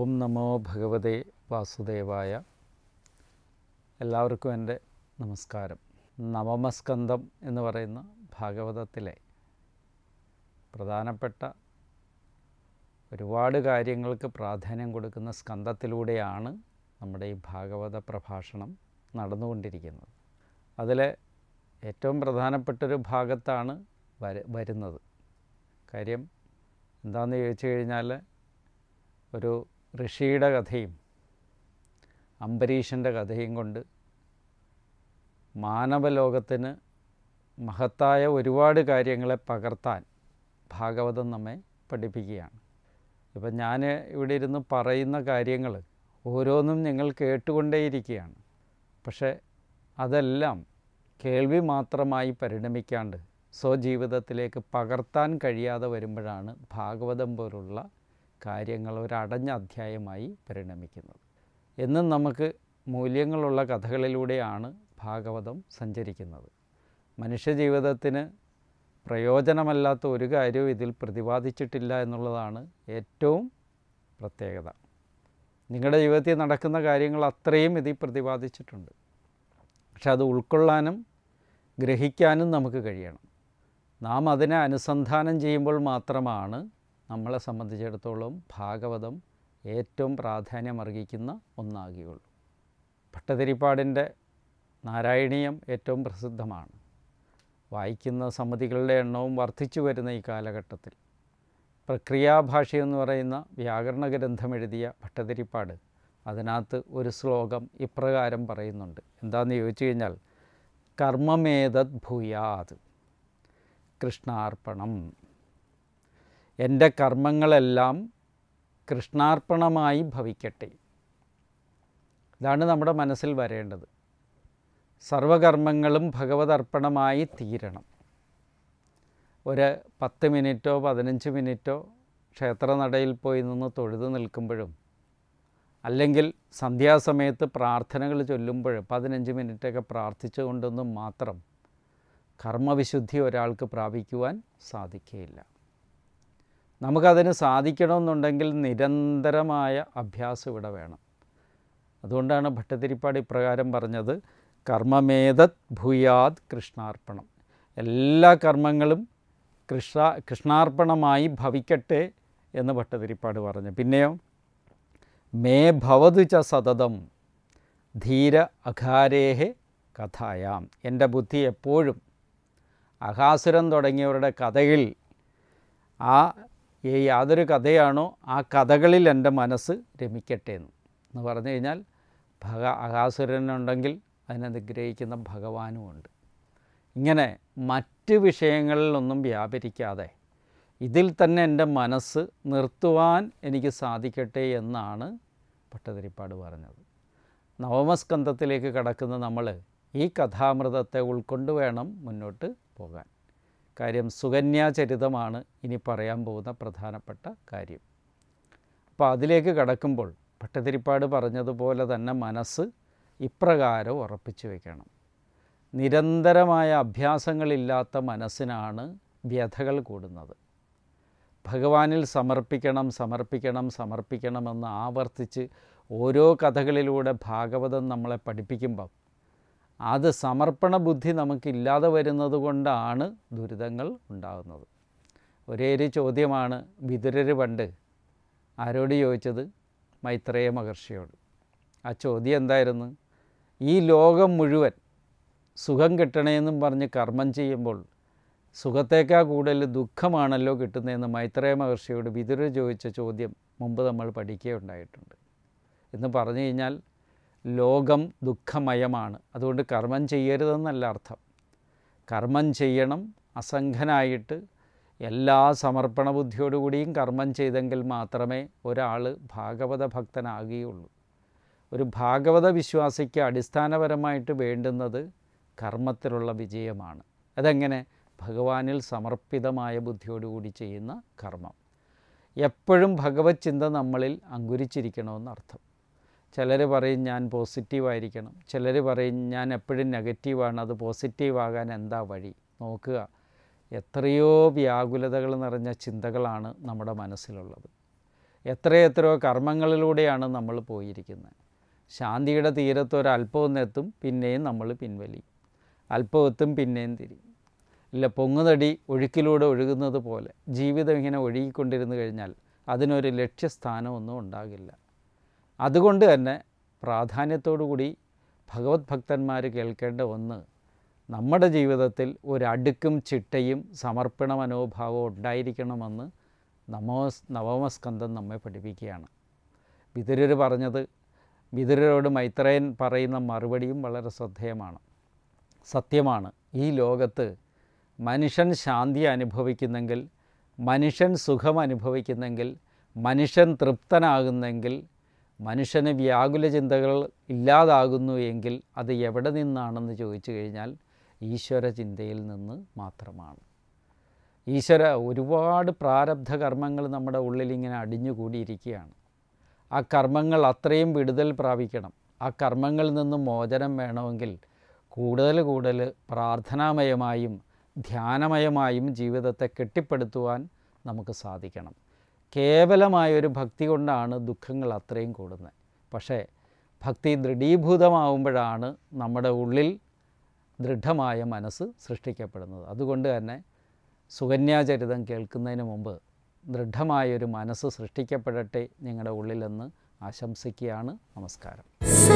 ഓം നമോ ഭഗവതേ വാസുദേവായ എല്ലാവർക്കും എൻ്റെ നമസ്കാരം നവമസ്കന്ധം എന്ന് പറയുന്ന ഭാഗവതത്തിലെ പ്രധാനപ്പെട്ട ഒരുപാട് കാര്യങ്ങൾക്ക് പ്രാധാന്യം കൊടുക്കുന്ന സ്കന്ധത്തിലൂടെയാണ് നമ്മുടെ ഈ ഭാഗവത പ്രഭാഷണം നടന്നുകൊണ്ടിരിക്കുന്നത് അതിലെ ഏറ്റവും പ്രധാനപ്പെട്ടൊരു ഭാഗത്താണ് വരുന്നത് കാര്യം എന്താണെന്ന് ചോദിച്ചു കഴിഞ്ഞാൽ ഒരു ഋഷിയുടെ കഥയും അംബരീഷൻ്റെ കഥയും കൊണ്ട് മാനവലോകത്തിന് മഹത്തായ ഒരുപാട് കാര്യങ്ങളെ പകർത്താൻ ഭാഗവതം നമ്മെ പഠിപ്പിക്കുകയാണ് ഇപ്പം ഞാൻ ഇവിടെ ഇരുന്ന് പറയുന്ന കാര്യങ്ങൾ ഓരോന്നും നിങ്ങൾ കേട്ടുകൊണ്ടേയിരിക്കുകയാണ് പക്ഷേ അതെല്ലാം കേൾവി മാത്രമായി പരിണമിക്കാണ്ട് സ്വജീവിതത്തിലേക്ക് പകർത്താൻ കഴിയാതെ വരുമ്പോഴാണ് ഭാഗവതം പോലുള്ള കാര്യങ്ങൾ ഒരടഞ്ഞ അധ്യായമായി പരിണമിക്കുന്നത് എന്നും നമുക്ക് മൂല്യങ്ങളുള്ള കഥകളിലൂടെയാണ് ഭാഗവതം സഞ്ചരിക്കുന്നത് മനുഷ്യജീവിതത്തിന് പ്രയോജനമല്ലാത്ത ഒരു കാര്യവും ഇതിൽ പ്രതിപാദിച്ചിട്ടില്ല എന്നുള്ളതാണ് ഏറ്റവും പ്രത്യേകത നിങ്ങളുടെ ജീവിതത്തിൽ നടക്കുന്ന കാര്യങ്ങൾ അത്രയും ഇതിൽ പ്രതിപാദിച്ചിട്ടുണ്ട് പക്ഷെ അത് ഉൾക്കൊള്ളാനും ഗ്രഹിക്കാനും നമുക്ക് കഴിയണം നാം അതിനെ അനുസന്ധാനം ചെയ്യുമ്പോൾ മാത്രമാണ് നമ്മളെ സംബന്ധിച്ചിടത്തോളം ഭാഗവതം ഏറ്റവും പ്രാധാന്യമർഹിക്കുന്ന ഒന്നാകുകയുള്ളൂ ഭട്ടതിരിപ്പാടിൻ്റെ നാരായണീയം ഏറ്റവും പ്രസിദ്ധമാണ് വായിക്കുന്ന സമിതികളുടെ എണ്ണവും വർദ്ധിച്ചു വരുന്ന ഈ കാലഘട്ടത്തിൽ പ്രക്രിയാഭാഷ എന്ന് പറയുന്ന വ്യാകരണ ഗ്രന്ഥം എഴുതിയ ഭട്ടതിരിപ്പാട് അതിനകത്ത് ഒരു ശ്ലോകം ഇപ്രകാരം പറയുന്നുണ്ട് എന്താണെന്ന് ചോദിച്ചു കഴിഞ്ഞാൽ കർമ്മമേതദ് ഭൂയാത് കൃഷ്ണാർപ്പണം എൻ്റെ കർമ്മങ്ങളെല്ലാം കൃഷ്ണാർപ്പണമായി ഭവിക്കട്ടെ ഇതാണ് നമ്മുടെ മനസ്സിൽ വരേണ്ടത് സർവകർമ്മങ്ങളും ഭഗവതർപ്പണമായി തീരണം ഒരു പത്ത് മിനിറ്റോ പതിനഞ്ച് മിനിറ്റോ ക്ഷേത്രനടയിൽ പോയി നിന്ന് തൊഴുതു നിൽക്കുമ്പോഴും അല്ലെങ്കിൽ സന്ധ്യാസമയത്ത് പ്രാർത്ഥനകൾ ചൊല്ലുമ്പോഴും പതിനഞ്ച് മിനിറ്റൊക്കെ പ്രാർത്ഥിച്ചുകൊണ്ടൊന്നും മാത്രം കർമ്മവിശുദ്ധി ഒരാൾക്ക് പ്രാപിക്കുവാൻ സാധിക്കുകയില്ല നമുക്കതിന് സാധിക്കണമെന്നുണ്ടെങ്കിൽ നിരന്തരമായ അഭ്യാസം ഇവിടെ വേണം അതുകൊണ്ടാണ് ഭട്ടതിരിപ്പാട് ഇപ്രകാരം പറഞ്ഞത് കർമ്മമേതത് ഭൂയാത് കൃഷ്ണാർപ്പണം എല്ലാ കർമ്മങ്ങളും കൃഷ്ണ കൃഷ്ണാർപ്പണമായി ഭവിക്കട്ടെ എന്ന് ഭട്ടതിരിപ്പാട് പറഞ്ഞു പിന്നെയോ മേ ഭവതു ച സതതം ധീര അഘാരേഹെ കഥായാം എൻ്റെ ബുദ്ധി എപ്പോഴും അഹാസുരം തുടങ്ങിയവരുടെ കഥയിൽ ആ യാതൊരു കഥയാണോ ആ കഥകളിൽ എൻ്റെ മനസ്സ് രമിക്കട്ടെ എന്ന് എന്ന് പറഞ്ഞു കഴിഞ്ഞാൽ ഭഗ അകാസുരനുണ്ടെങ്കിൽ അതിനെ നിഗ്രഹിക്കുന്ന ഉണ്ട് ഇങ്ങനെ മറ്റ് വിഷയങ്ങളിലൊന്നും വ്യാപരിക്കാതെ ഇതിൽ തന്നെ എൻ്റെ മനസ്സ് നിർത്തുവാൻ എനിക്ക് സാധിക്കട്ടെ എന്നാണ് പട്ടതിരിപ്പാട് പറഞ്ഞത് നവമസ്കന്ധത്തിലേക്ക് കടക്കുന്ന നമ്മൾ ഈ കഥാമൃതത്തെ ഉൾക്കൊണ്ട് വേണം മുന്നോട്ട് പോകാൻ കാര്യം സുകന്യാചരിതമാണ് ഇനി പറയാൻ പോകുന്ന പ്രധാനപ്പെട്ട കാര്യം അപ്പോൾ അതിലേക്ക് കടക്കുമ്പോൾ ഭട്ടതിരിപ്പാട് പറഞ്ഞതുപോലെ തന്നെ മനസ്സ് ഇപ്രകാരം ഉറപ്പിച്ചു വയ്ക്കണം നിരന്തരമായ അഭ്യാസങ്ങളില്ലാത്ത മനസ്സിനാണ് വ്യഥകൾ കൂടുന്നത് ഭഗവാനിൽ സമർപ്പിക്കണം സമർപ്പിക്കണം സമർപ്പിക്കണമെന്ന് ആവർത്തിച്ച് ഓരോ കഥകളിലൂടെ ഭാഗവതം നമ്മളെ പഠിപ്പിക്കുമ്പം അത് സമർപ്പണ ബുദ്ധി നമുക്കില്ലാതെ വരുന്നത് കൊണ്ടാണ് ദുരിതങ്ങൾ ഉണ്ടാകുന്നത് ഒരേ ഒരു ചോദ്യമാണ് വിതുരർ പണ്ട് ആരോട് ചോദിച്ചത് മൈത്രേയ മഹർഷിയോട് ആ ചോദ്യം എന്തായിരുന്നു ഈ ലോകം മുഴുവൻ സുഖം കിട്ടണമെന്നും പറഞ്ഞ് കർമ്മം ചെയ്യുമ്പോൾ സുഖത്തേക്കാൾ കൂടുതൽ ദുഃഖമാണല്ലോ കിട്ടുന്നതെന്ന് മൈത്രേയ മഹർഷിയോട് വിതുരർ ചോദിച്ച ചോദ്യം മുമ്പ് നമ്മൾ പഠിക്കുകയുണ്ടായിട്ടുണ്ട് എന്ന് പറഞ്ഞു കഴിഞ്ഞാൽ ലോകം ദുഃഖമയമാണ് അതുകൊണ്ട് കർമ്മം ചെയ്യരുതെന്നല്ല അർത്ഥം കർമ്മം ചെയ്യണം അസംഘനായിട്ട് എല്ലാ സമർപ്പണ ബുദ്ധിയോടുകൂടിയും കർമ്മം ചെയ്തെങ്കിൽ മാത്രമേ ഒരാൾ ഭാഗവത ഭക്തനാകുകയുള്ളൂ ഒരു ഭാഗവത വിശ്വാസിക്ക് അടിസ്ഥാനപരമായിട്ട് വേണ്ടുന്നത് കർമ്മത്തിലുള്ള വിജയമാണ് അതെങ്ങനെ ഭഗവാനിൽ സമർപ്പിതമായ ബുദ്ധിയോടുകൂടി ചെയ്യുന്ന കർമ്മം എപ്പോഴും ഭഗവത് ചിന്ത നമ്മളിൽ അങ്കുരിച്ചിരിക്കണമെന്നർത്ഥം ചിലർ പറയും ഞാൻ പോസിറ്റീവായിരിക്കണം ചിലർ പറയും ഞാൻ എപ്പോഴും നെഗറ്റീവാണ് അത് പോസിറ്റീവാകാൻ എന്താ വഴി നോക്കുക എത്രയോ വ്യാകുലതകൾ നിറഞ്ഞ ചിന്തകളാണ് നമ്മുടെ മനസ്സിലുള്ളത് എത്രയെത്രയോ കർമ്മങ്ങളിലൂടെയാണ് നമ്മൾ പോയിരിക്കുന്നത് ശാന്തിയുടെ തീരത്ത് എത്തും പിന്നെയും നമ്മൾ പിൻവലിയും അല്പമെത്തും പിന്നെയും തിരിയും ഇല്ല പൊങ്ങുതടി ഒഴുക്കിലൂടെ ഒഴുകുന്നത് പോലെ ജീവിതം ഇങ്ങനെ ഒഴുകിക്കൊണ്ടിരുന്നു കഴിഞ്ഞാൽ അതിനൊരു ലക്ഷ്യസ്ഥാനമൊന്നും ഉണ്ടാകില്ല അതുകൊണ്ട് തന്നെ പ്രാധാന്യത്തോടുകൂടി ഭഗവത് ഭക്തന്മാർ കേൾക്കേണ്ട ഒന്ന് നമ്മുടെ ജീവിതത്തിൽ ഒരടുക്കും ചിട്ടയും സമർപ്പണ മനോഭാവവും ഉണ്ടായിരിക്കണമെന്ന് നമോ നവമസ്കന്ധം നമ്മെ പഠിപ്പിക്കുകയാണ് വിതുരർ പറഞ്ഞത് വിതുരരോട് മൈത്രയൻ പറയുന്ന മറുപടിയും വളരെ ശ്രദ്ധേയമാണ് സത്യമാണ് ഈ ലോകത്ത് മനുഷ്യൻ ശാന്തി അനുഭവിക്കുന്നെങ്കിൽ മനുഷ്യൻ സുഖം അനുഭവിക്കുന്നെങ്കിൽ മനുഷ്യൻ തൃപ്തനാകുന്നെങ്കിൽ മനുഷ്യന് വ്യാകുല ചിന്തകൾ ഇല്ലാതാകുന്നു എങ്കിൽ അത് എവിടെ നിന്നാണെന്ന് ചോദിച്ചു കഴിഞ്ഞാൽ ഈശ്വര ചിന്തയിൽ നിന്ന് മാത്രമാണ് ഈശ്വര ഒരുപാട് പ്രാരബ്ധ കർമ്മങ്ങൾ നമ്മുടെ ഉള്ളിൽ ഇങ്ങനെ അടിഞ്ഞുകൂടിയിരിക്കുകയാണ് ആ കർമ്മങ്ങൾ അത്രയും വിടുതൽ പ്രാപിക്കണം ആ കർമ്മങ്ങളിൽ നിന്നും മോചനം വേണമെങ്കിൽ കൂടുതൽ കൂടുതൽ പ്രാർത്ഥനാമയമായും ധ്യാനമയമായും ജീവിതത്തെ കെട്ടിപ്പടുത്തുവാൻ നമുക്ക് സാധിക്കണം കേവലമായൊരു ഭക്തി കൊണ്ടാണ് ദുഃഖങ്ങൾ അത്രയും കൂടുന്നത് പക്ഷേ ഭക്തി ദൃഢീഭൂതമാവുമ്പോഴാണ് നമ്മുടെ ഉള്ളിൽ ദൃഢമായ മനസ്സ് സൃഷ്ടിക്കപ്പെടുന്നത് അതുകൊണ്ട് തന്നെ സുകന്യാചരിതം കേൾക്കുന്നതിന് മുമ്പ് ദൃഢമായൊരു മനസ്സ് സൃഷ്ടിക്കപ്പെടട്ടെ നിങ്ങളുടെ ഉള്ളിലെന്ന് ആശംസിക്കുകയാണ് നമസ്കാരം